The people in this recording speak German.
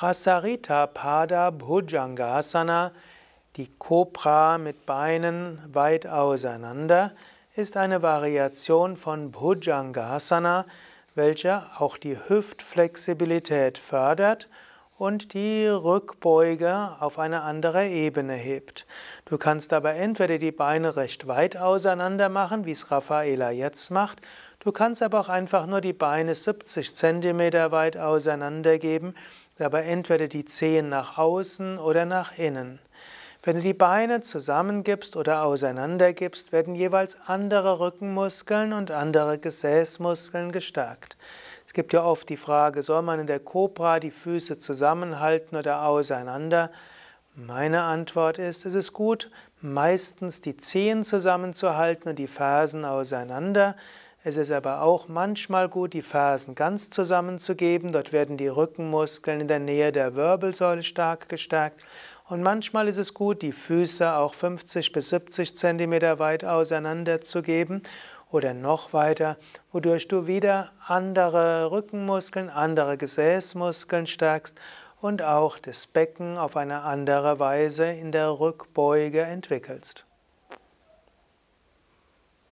Prasarita Pada Bhujangasana, die Kobra mit Beinen weit auseinander, ist eine Variation von Bhujangasana, welche auch die Hüftflexibilität fördert und die Rückbeuge auf eine andere Ebene hebt. Du kannst dabei entweder die Beine recht weit auseinander machen, wie es Raffaela jetzt macht, du kannst aber auch einfach nur die Beine 70 cm weit auseinander geben, dabei entweder die Zehen nach außen oder nach innen. Wenn du die Beine zusammengibst oder auseinandergibst, werden jeweils andere Rückenmuskeln und andere Gesäßmuskeln gestärkt. Es gibt ja oft die Frage, soll man in der Cobra die Füße zusammenhalten oder auseinander? Meine Antwort ist, es ist gut, meistens die Zehen zusammenzuhalten und die Fersen auseinander. Es ist aber auch manchmal gut, die Fersen ganz zusammenzugeben. Dort werden die Rückenmuskeln in der Nähe der Wirbelsäule stark gestärkt. Und manchmal ist es gut, die Füße auch 50 bis 70 Zentimeter weit auseinanderzugeben oder noch weiter, wodurch du wieder andere Rückenmuskeln, andere Gesäßmuskeln stärkst und auch das Becken auf eine andere Weise in der Rückbeuge entwickelst.